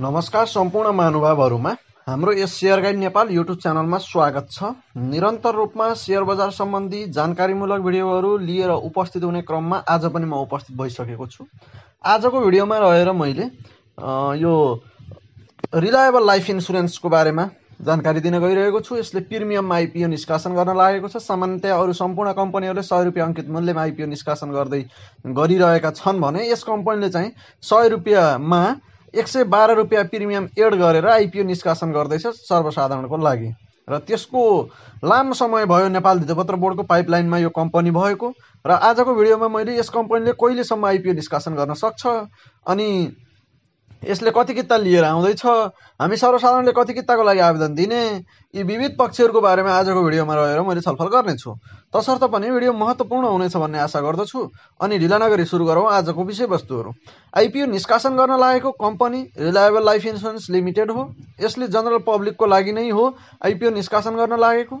नमस्कार सम्पूर्ण महानुभावहरूमा हाम्रो यस सेयर गाइड नेपाल युट्युब च्यानलमा स्वागत छ निरन्तर रूपमा सेयर बजार सम्बन्धी जानकारीमूलक भिडियोहरू लिएर उपस्थित हुने क्रममा आज पनि म उपस्थित भइसकेको छु आजको भिडियोमा रहेर मैले यो रिलायबल लाइफ इन्सुरेन्सको बारेमा जानकारी दिन गइरहेको छु यसले प्रिमियममा आइपिओ निष्कासन गर्न लागेको छ सामान्यतया अरू सम्पूर्ण कम्पनीहरूले सय रुपियाँ अङ्कित मूल्यमा आइपिओ निष्कासन गर्दै गरिरहेका छन् भने यस कम्पनीले चाहिँ सय रुपियाँमा एक सय बाह्र रुपियाँ प्रिमियम एड गरेर आइपिओ निष्कासन गर्दैछ सर्वसाधारणको लागि र त्यसको लामो समय भयो नेपाल धितोपत्र बोर्डको पाइपलाइनमा यो कम्पनी भएको र आजको भिडियोमा मैले यस कम्पनीले कहिलेसम्म आइपिओ निष्कासन गर्न सक्छ अनि यसले कति किता लिएर आउँदैछ हामी सर्वसाधारणले कति किताको लागि आवेदन दिने यी विविध पक्षहरूको बारेमा आजको भिडियोमा रहेर मैले छलफल गर्नेछु तसर्थ पनि भिडियो महत्त्वपूर्ण हुनेछ भन्ने आशा गर्दछु अनि ढिला नगरी सुरु गरौँ आजको विषयवस्तुहरू आइपिओ निष्कासन गर्न लागेको company Reliable Life Insurance Limited हो यसले जनरल पब्लिकको लागि नै हो आइपिओ निष्कासन गर्न लागेको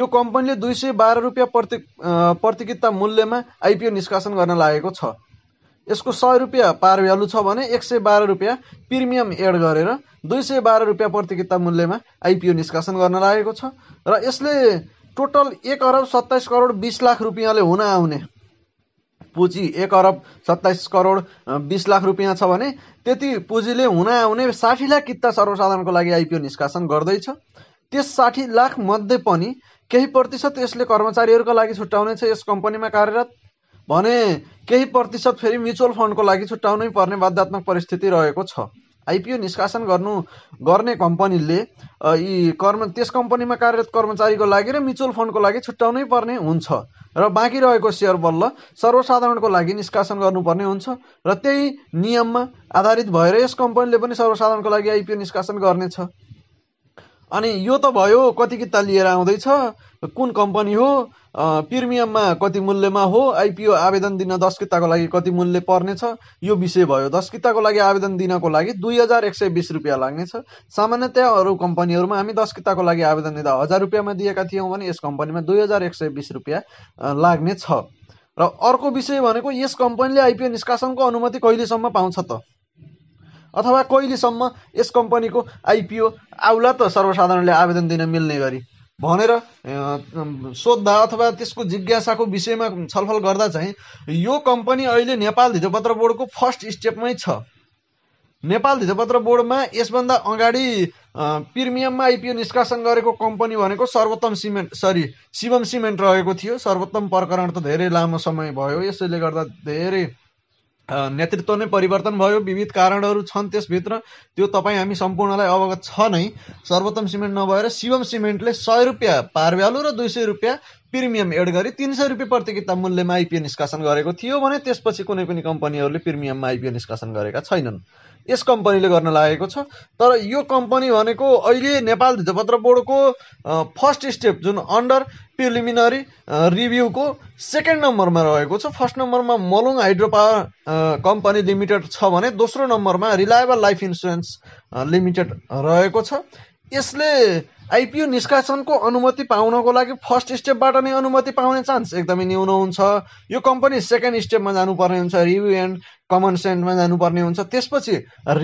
यो कम्पनीले दुई सय बाह्र रुपियाँ प्रति प्रतिकित्ता मूल्यमा आइपिओ निष्कासन गर्न लागेको छ यसको सय रुपियाँ पार भ्यालु छ भने एक सय बाह्र रुपियाँ प्रिमियम एड गरेर दुई सय बाह्र रुपियाँ प्रतियोगिता मूल्यमा आइपिओ निष्कासन गर्न लागेको छ र यसले टोटल एक अरब सत्ताइस करोड बिस लाख रुपियाँले हुन आउने पुँजी एक अरब सत्ताइस करोड बिस लाख रुपियाँ छ भने त्यति पुँजीले हुन आउने साठी लाख किता सर्वसाधारणको लागि आइपिओ निष्कासन गर्दैछ त्यस साठी लाखमध्ये पनि केही प्रतिशत यसले कर्मचारीहरूको लागि छुट्याउनेछ यस कम्पनीमा कार्यरत भने केही प्रतिशत फेरि म्युचुअल फन्डको लागि छुट्याउनै पर्ने बाध्यात्मक परिस्थिति रहेको छ आइपिओ निष्कासन गर्नु गर्ने कम्पनीले यी कर्म त्यस कम्पनीमा कार्यरत कर्मचारीको लागि र म्युचुअल फन्डको लागि छुट्याउनै पर्ने हुन्छ र बाँकी रहेको सेयर बल्ल सर्वसाधारणको लागि निष्कासन गर्नुपर्ने हुन्छ र त्यही नियममा आधारित भएर यस कम्पनीले पनि सर्वसाधारणको लागि आइपिओ निष्कासन गर्नेछ अनि यो त भयो कति किता लिएर आउँदैछ कुन कम्पनी हो प्रिमियममा कति मूल्यमा हो आइपिओ आवेदन दिन दस किताको लागि कति मूल्य पर्नेछ यो विषय भयो दस किताको लागि आवेदन दिनको लागि दुई हजार एक सय बिस रुपियाँ लाग्नेछ सामान्यतया अरू कम्पनीहरूमा हामी दस किताको लागि आवेदन दिँदा हजार रुपियाँमा दिएका थियौँ भने यस कम्पनीमा दुई हजार एक सय बिस रुपियाँ लाग्नेछ र अर्को विषय भनेको यस कम्पनीले आइपिओ निष्कासनको अनुमति कहिलेसम्म पाउँछ त अथवा कहिलेसम्म यस कम्पनीको आइपिओ आउला त सर्वसाधारणले आवेदन दिन मिल्ने गरी भनेर सोद्धा अथवा त्यसको जिज्ञासाको विषयमा छलफल गर्दा चाहिँ यो कम्पनी अहिले नेपाल धितोपत्र बोर्डको फर्स्ट स्टेपमै छ नेपाल धितोपत्र बोर्डमा यसभन्दा अगाडि प्रिमियममा आइपिओ निष्कासन गरेको कम्पनी भनेको सर्वोत्तम सिमेन्ट सरी शिवम सिमेन्ट रहेको थियो सर्वोत्तम प्रकरण त धेरै लामो समय भयो यसैले गर्दा धेरै नेतृत्व नै परिवर्तन भयो विविध कारणहरू छन् त्यसभित्र त्यो तपाईँ हामी सम्पूर्णलाई अवगत छ नै सर्वोत्तम सिमेन्ट नभएर शिवम सिमेन्टले सय रुपियाँ पारव्यालु र दुई सय रुपियाँ प्रिमियम एड गरी तिन सय रुपियाँ प्रति किताब मूल्यमा आइपिए निष्कासन गरेको थियो भने त्यसपछि कुनै पनि कम्पनीहरूले प्रिमियममा आइपिओ निष्कासन गरेका छैनन् यस कम्पनीले गर्न लागेको छ तर यो कम्पनी भनेको अहिले नेपाल धितपत्र बोर्डको फर्स्ट स्टेप जुन अन्डर प्रिलिमिनरी रिभ्यूको सेकेन्ड नम्बरमा रहेको छ फर्स्ट नम्बरमा Malung hydro power company limited छ भने दोस्रो नम्बरमा रिलायबल लाइफ इन्सुरेन्स लिमिटेड रहेको छ यसले आइपिओ निष्कासनको अनुमति पाउनको लागि फर्स्ट स्टेपबाट नै अनुमति पाउने चान्स एकदमै न्यून हुन्छ यो कम्पनी सेकेन्ड स्टेपमा जानुपर्ने हुन्छ रिभ्यू एन्ड कमन सेन्टमा जानुपर्ने हुन्छ त्यसपछि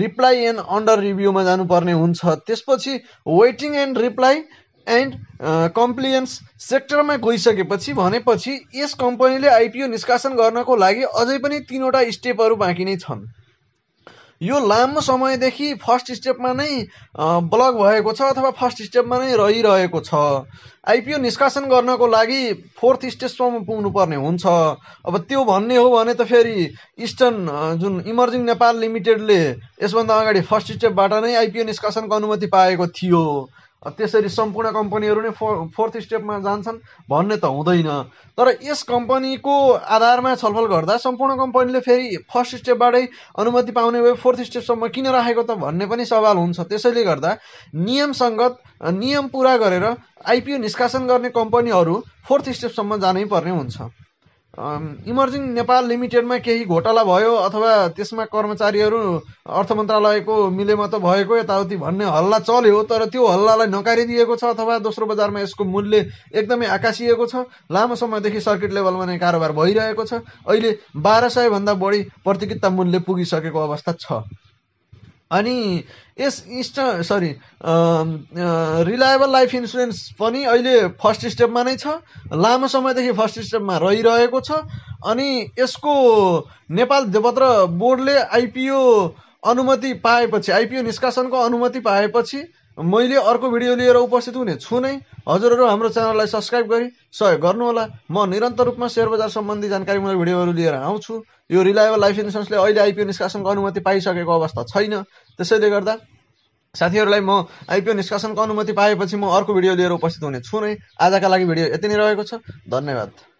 रिप्लाई एन्ड अन्डर रिभ्यूमा जानुपर्ने हुन्छ त्यसपछि waiting and reply and compliance सेक्टरमा गइसकेपछि भनेपछि यस कम्पनीले आइपिओ निष्कासन गर्नको लागि अझै पनि तिनवटा स्टेपहरू बाँकी नै छन् यो लामो समयदेखि फर्स्ट स्टेपमा नै ब्लक भएको छ अथवा फर्स्ट स्टेपमा नै रहिरहेको छ आइपिओ निष्कासन गर्नको लागि फोर्थ स्टेजसम्म पुग्नुपर्ने हुन्छ अब त्यो भन्ने हो भने त फेरि इस्टर्न जुन इमर्जिङ नेपाल लिमिटेडले यसभन्दा अगाडि फर्स्ट स्टेपबाट नै आइपिओ निष्कासनको अनुमति पाएको थियो त्यसरी सम्पूर्ण कम्पनीहरू नै फो फोर्थ स्टेपमा जान्छन् भन्ने त हुँदैन तर यस कम्पनीको आधारमा छलफल गर्दा सम्पूर्ण कम्पनीले फेरि फर्स्ट स्टेपबाटै अनुमति पाउने भए फोर्थ स्टेपसम्म किन राखेको त भन्ने पनि सवाल हुन्छ त्यसैले गर्दा नियमसङ्गत नियम पुरा गरेर आइपिओ निष्कासन गर्ने कम्पनीहरू फोर्थ स्टेपसम्म जानै पर्ने हुन्छ इमर्जिङ नेपाल लिमिटेडमा केही घोटाला भयो अथवा त्यसमा कर्मचारीहरू अर्थ मन्त्रालयको मिलेमा त भएको यताउति भन्ने हल्ला चल्यो तर त्यो हल्लालाई नकारिदिएको छ अथवा दोस्रो बजारमा यसको मूल्य एकदमै आकाशिएको छ लामो समयदेखि सर्किट लेभलमा नै कारोबार भइरहेको छ अहिले बाह्र सयभन्दा बढी प्रतिकिता मूल्य पुगिसकेको अवस्था छ अनि यस इन्स्ट सरी रिलायबल लाइफ इन्सुरेन्स पनि अहिले फर्स्ट स्टेपमा नै छ लामो समयदेखि फर्स्ट स्टेपमा रहिरहेको छ अनि यसको नेपाल देवपत्र बोर्डले आइपिओ अनुमति पाएपछि आइपिओ निष्कासनको अनुमति पाएपछि मैले अर्को भिडियो लिएर उपस्थित हुने छु नै हजुरहरू हाम्रो च्यानललाई सब्सक्राइब गरी सहयोग गर्नुहोला म निरन्तर रूपमा सेयर बजार सम्बन्धी जानकारीमूलक भिडियोहरू लिएर आउँछु यो रिलायबल लाइफ इन्सुरेन्सले अहिले आइपिओ निष्कासनको अनुमति पाइसकेको अवस्था छैन त्यसैले गर्दा साथीहरूलाई म आइपिओ निष्कासनको अनुमति पाएपछि म अर्को भिडियो लिएर उपस्थित हुने छु नै आजका लागि भिडियो यति नै रहेको छ धन्यवाद